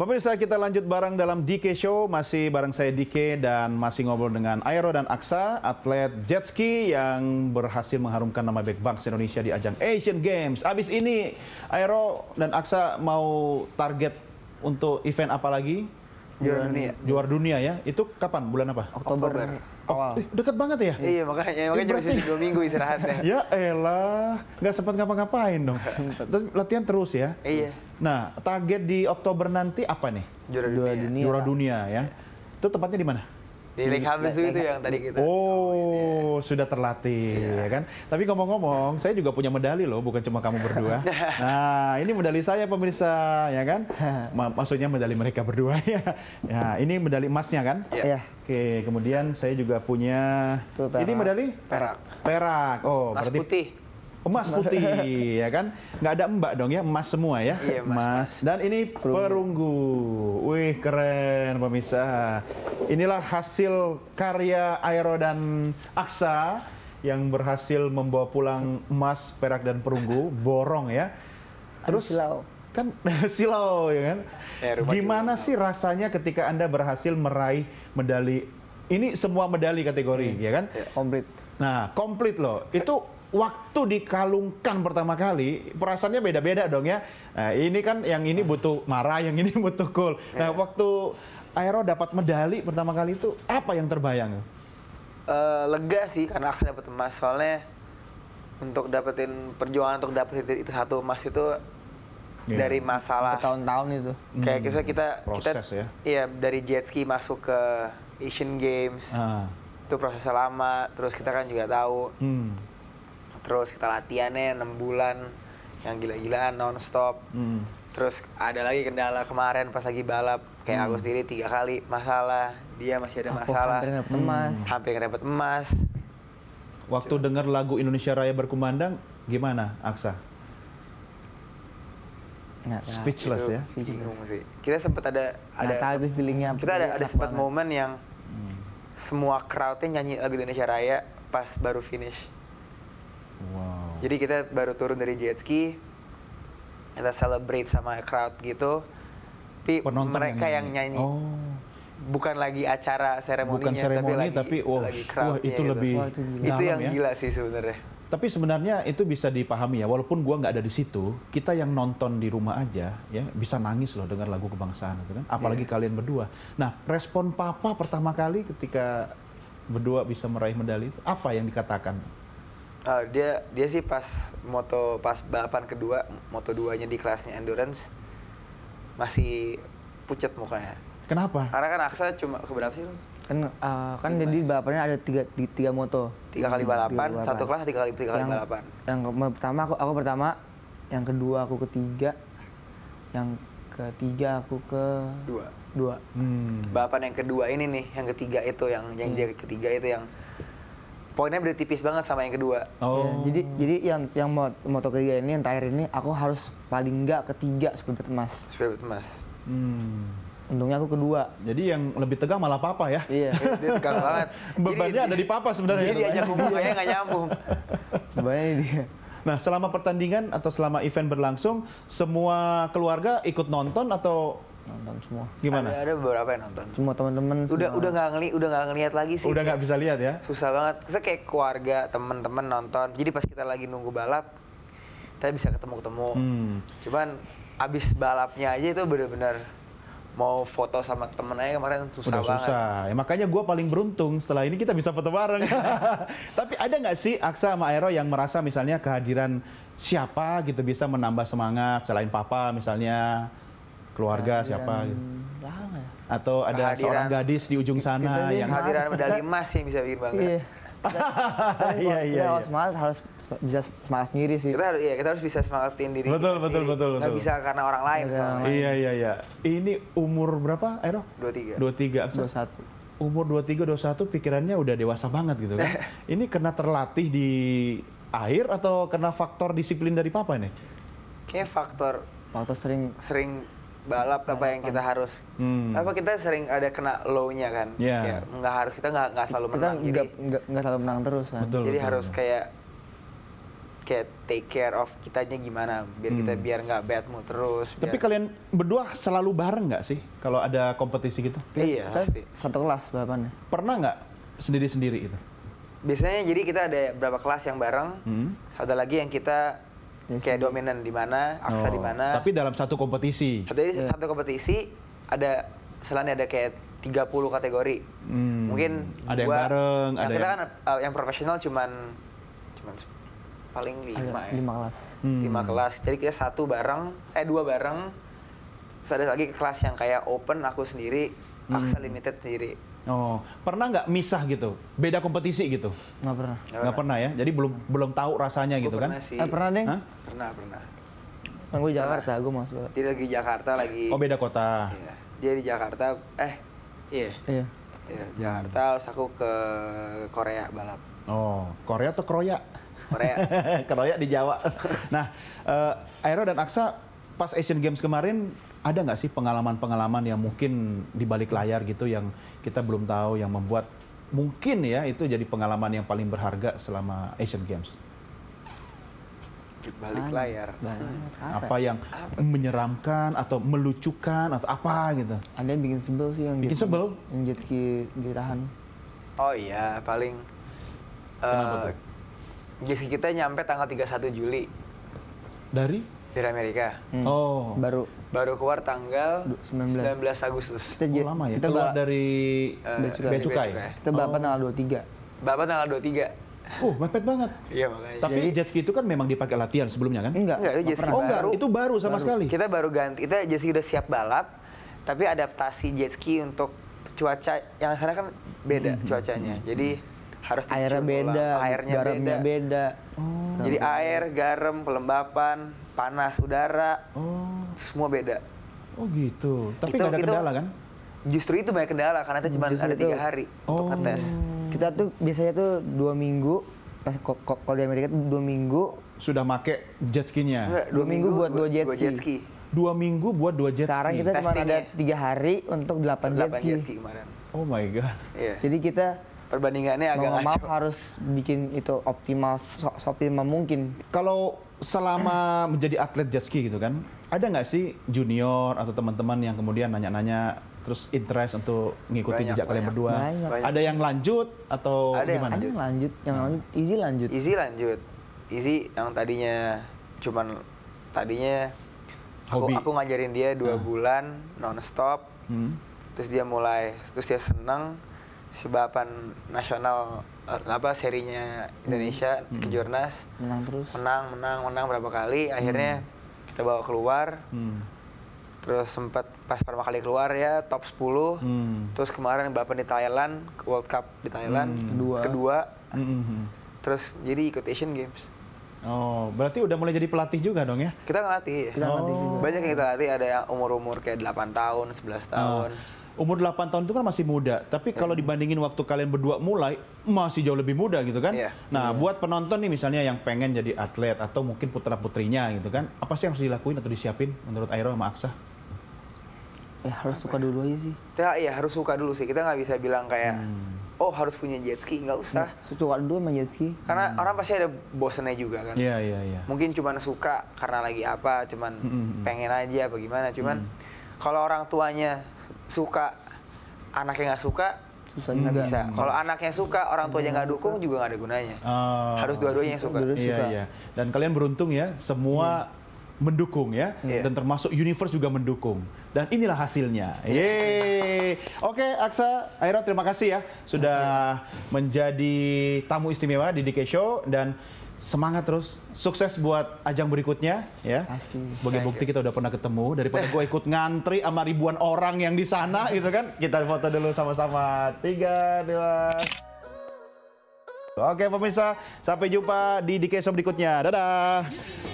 Pemirsa kita lanjut bareng dalam DK Show, masih bareng saya DK dan masih ngobrol dengan Aero dan Aksa, atlet jet ski yang berhasil mengharumkan nama baik bangsa Indonesia di ajang Asian Games. Abis ini Aero dan Aksa mau target untuk event apa lagi? juara dunia. Juara dunia ya. Itu kapan? Bulan apa? Oktober. Oktober. Oh, Awal. Oh, eh, dekat banget ya? Iya, makanya makanya cuma berarti... dua minggu istirahatnya. ya. ya elah, nggak sempat ngapa-ngapain dong. Latihan terus ya. Iya. Nah, target di Oktober nanti apa nih? Juara dunia. Juara dunia ya. Itu tempatnya di mana? Ini Hamzu itu yang tadi kita. Oh, ya. sudah terlatih ya. ya kan. Tapi ngomong-ngomong, saya juga punya medali loh, bukan cuma kamu berdua. Nah, ini medali saya pemirsa, ya kan? Maksudnya medali mereka berdua ya. Ya, ini medali emasnya kan? Iya. iya. Oke, kemudian saya juga punya Ini medali perak. Perak. Oh, Mas berarti putih emas putih ya kan nggak ada mbak dong ya emas semua ya iya, emas, dan ini perunggu. wih keren pemirsa inilah hasil karya Aero dan Aksa yang berhasil membawa pulang emas perak dan perunggu borong ya terus silau kan silau ya kan eh, gimana sih rasanya ketika anda berhasil meraih medali ini semua medali kategori hmm. ya kan komplit nah komplit loh itu waktu dikalungkan pertama kali perasaannya beda-beda dong ya. Nah, ini kan yang ini butuh marah, yang ini butuh cool. Nah, iya. waktu Aero dapat medali pertama kali itu apa yang terbayang? Uh, lega sih karena aku dapat emas soalnya untuk dapetin perjuangan untuk dapetin itu satu emas itu yeah. dari masalah tahun-tahun itu kayak hmm. kita kita proses kita, ya iya dari jet ski masuk ke Asian Games Uh. itu prosesnya lama terus kita kan juga tahu hmm terus kita latihannya enam bulan yang gila-gilaan nonstop hmm. terus ada lagi kendala kemarin pas lagi balap kayak hmm. aku sendiri tiga kali masalah dia masih ada aku masalah hampir dapat hmm. emas hmm. hampir dapat emas waktu dengar lagu Indonesia Raya berkumandang gimana Aksa Nggak speechless ya bingung sih kita sempat ada ada Nggak tahu itu feelingnya kita ada ada sempat momen yang hmm. semua crowdnya nyanyi lagu Indonesia Raya pas baru finish jadi kita baru turun dari jet ski, kita celebrate sama crowd gitu. Tapi Penonton mereka yang nyanyi. Yang nyanyi. Oh. Bukan lagi acara seremoninya, Bukan seremoni, tapi, tapi wow, lagi itu gitu. lebih wah, itu, itu yang ya. gila sih sebenarnya. Tapi sebenarnya itu bisa dipahami ya, walaupun gua nggak ada di situ, kita yang nonton di rumah aja ya bisa nangis loh dengar lagu kebangsaan gitu kan. Apalagi yeah. kalian berdua. Nah, respon papa pertama kali ketika berdua bisa meraih medali itu apa yang dikatakan uh, dia dia sih pas moto pas balapan kedua moto duanya di kelasnya endurance masih pucat mukanya kenapa karena kan Aksa cuma keberapa sih kan uh, kan jadi balapannya ada tiga, tiga, moto tiga kali balapan, tiga satu kelas tiga kali tiga kali yang, balapan yang pertama aku aku pertama yang kedua aku ketiga yang ketiga aku ke dua dua hmm. balapan yang kedua ini nih yang ketiga itu yang yang hmm. dia ketiga itu yang poinnya udah tipis banget sama yang kedua. Oh. Ya, jadi jadi yang yang moto ketiga ini yang terakhir ini aku harus paling nggak ketiga sepuluh emas. Sepuluh emas. Hmm. Untungnya aku kedua. Jadi yang lebih tegang malah papa ya. Iya, dia tegang banget. Bebannya jadi, ada di papa sebenarnya. Jadi dia nyambung, kayaknya nggak nyambung. Bebannya dia. Nah, selama pertandingan atau selama event berlangsung, semua keluarga ikut nonton atau nonton semua gimana ada, ada beberapa yang nonton semua teman-teman udah udah nggak ngeli udah nggak ngelihat lagi sih udah nggak bisa lihat ya susah banget kita kayak keluarga teman-teman nonton jadi pas kita lagi nunggu balap kita bisa ketemu-ketemu hmm. cuman abis balapnya aja itu benar-benar mau foto sama temen aja kemarin susah Udah banget. susah. Ya, makanya gue paling beruntung setelah ini kita bisa foto bareng. Tapi ada nggak sih Aksa sama Aero yang merasa misalnya kehadiran siapa gitu bisa menambah semangat selain papa misalnya? keluarga siapa gitu. Atau ada kehadiran, seorang gadis di ujung sana yang hadiran medali emas sih bisa bikin bangga. Iya. Iya iya, iya. Harus semangat harus bisa semangat sendiri sih. Kita harus iya, kita harus bisa semangatin diri. Betul betul, betul betul Nggak bisa karena orang lain iya. sama. Iya iya iya. Ini umur berapa, dua tiga dua 21 umur dua tiga dua satu pikirannya udah dewasa banget gitu kan. ini kena terlatih di air atau kena faktor disiplin dari papa nih? Kayak faktor faktor sering sering balap apa yang kita harus hmm. apa kita sering ada kena low-nya kan yeah. kayak nggak harus kita nggak nggak selalu menang kita jadi nggak selalu menang terus kan betul, jadi betul, harus kayak kayak take care of kitanya gimana biar hmm. kita biar nggak bad mood terus tapi biar... kalian berdua selalu bareng nggak sih kalau ada kompetisi gitu iya pasti satu kelas balapannya pernah nggak sendiri sendiri itu biasanya jadi kita ada berapa kelas yang bareng hmm. ada lagi yang kita Okay. kayak dominan di mana, aksa oh. di mana. Tapi dalam satu kompetisi. Satu, yeah. satu kompetisi ada selain ada kayak 30 kategori. Hmm. Mungkin ada gua, yang bareng, yang ada kita yang... kan uh, yang profesional cuman cuman paling lima ada, ya. Lima kelas. Hmm. Lima kelas. Jadi kita satu bareng, eh dua bareng. Terus ada lagi kelas yang kayak open aku sendiri, hmm. aksa limited sendiri. Oh, pernah nggak misah gitu? Beda kompetisi gitu? Nggak pernah. Nggak pernah ya? Jadi belum belum tahu rasanya gua gitu kan? pernah kan? Sih. Eh, pernah deh. Hah? Pernah, pernah. Kan gue Jakarta, gue masuk. Dia lagi Jakarta lagi. Oh, beda kota. Iya. Dia di Jakarta, eh, iya. Iya. iya. Jakarta, harus aku ke Korea balap. Oh, Korea atau Kroya? Korea. Korea di Jawa. nah, uh, Aero dan Aksa pas Asian Games kemarin ada nggak sih pengalaman-pengalaman yang mungkin di balik layar gitu yang kita belum tahu yang membuat mungkin ya itu jadi pengalaman yang paling berharga selama Asian Games? balik layar. Banyak. Apa, ya? yang apa? menyeramkan atau melucukan atau apa gitu? Ada yang bikin sebel sih yang bikin jet, sebel yang jet ski ditahan. Oh iya, paling Kenapa uh, tuh? jet kita nyampe tanggal 31 Juli. Dari dari Amerika. Hmm. Oh. Baru baru keluar tanggal 19, 19 Agustus. Kita oh, lama ya. Kita keluar dari uh, eh, Becukai. Kita bapak oh. tanggal 23. Bapak tanggal 23. Oh, uh, mepet banget. Iya makanya. Tapi jetski jet ski itu kan memang dipakai latihan sebelumnya kan? Enggak. Enggak, iya, itu jet ski oh, enggak, baru. Itu baru sama baru. sekali. Kita baru ganti. Kita jet ski udah siap balap, tapi adaptasi jet ski untuk cuaca yang sana kan beda mm -hmm. cuacanya. Jadi harus airnya beda, ulang. airnya beda. beda. Oh. Jadi air, garam, pelembapan, panas udara, oh. semua beda. Oh gitu. Tapi itu, gak ada kendala kan? Justru itu banyak kendala karena itu cuma ada tiga hari oh. untuk ngetes. Kita tuh biasanya tuh dua minggu pas kalau di Amerika tuh dua minggu sudah make jet skinya. nya. dua, dua minggu, minggu buat dua jet ski. Dua jet ski. Dua minggu buat dua jet Sekarang ski. Sekarang kita cuma ada tiga hari untuk delapan jet Jet ski Oh my god. Yeah. Jadi kita perbandingannya agak mau maaf harus bikin itu optimal so, so mungkin kalau selama menjadi atlet jet ski gitu kan ada nggak sih junior atau teman-teman yang kemudian nanya-nanya terus interest untuk ngikutin banyak, jejak kalian berdua ada yang lanjut atau ada gimana yang, ada yang lanjut yang lanjut easy lanjut easy lanjut easy yang tadinya cuman tadinya Hobi. aku aku ngajarin dia dua nah. bulan non stop hmm. terus dia mulai terus dia seneng sebapan nasional eh, apa serinya hmm. Indonesia hmm. kejurnas menang terus menang menang menang berapa kali hmm. akhirnya hmm. kita bawa keluar hmm. terus sempat pas pertama kali keluar ya top 10 hmm. terus kemarin bapak di Thailand World Cup di Thailand hmm. kedua kedua hmm, hmm. terus jadi ikut Asian Games Oh, berarti udah mulai jadi pelatih juga dong ya? Kita ngelatih. Kita oh. ngelatih juga. Oh. Banyak yang kita latih, ada yang umur-umur kayak 8 tahun, 11 ah. tahun. Oh umur 8 tahun itu kan masih muda. Tapi kalau hmm. dibandingin waktu kalian berdua mulai, masih jauh lebih muda gitu kan. Yeah. Nah, yeah. buat penonton nih misalnya yang pengen jadi atlet atau mungkin putra-putrinya gitu kan, apa sih yang harus dilakuin atau disiapin menurut Airo sama Aksa? Ya harus suka dulu aja sih. Kita ya harus suka dulu sih. Kita nggak bisa bilang kayak hmm. oh harus punya jet ski, nggak usah. Hmm. Suka dulu sama jet ski. Karena hmm. orang pasti ada bosannya juga kan. Iya, iya, iya. Mungkin cuma suka karena lagi apa, cuman hmm, hmm pengen aja bagaimana cuman hmm. kalau orang tuanya suka anaknya nggak suka susah juga bisa kalau anaknya suka orang tuanya nggak dukung juga nggak ada gunanya oh. harus dua-duanya suka dua iya, suka. iya. dan kalian beruntung ya semua hmm. mendukung ya yeah. dan termasuk universe juga mendukung dan inilah hasilnya. Iya. Ye. Oke, okay, Aksa, Aira terima kasih ya sudah menjadi tamu istimewa di DK Show dan semangat terus, sukses buat ajang berikutnya ya. Pasti. Sebagai bukti kita udah pernah ketemu daripada gue ikut ngantri sama ribuan orang yang di sana gitu kan. Kita foto dulu sama-sama. Tiga, dua. Oke pemirsa, sampai jumpa di di Show berikutnya. Dadah.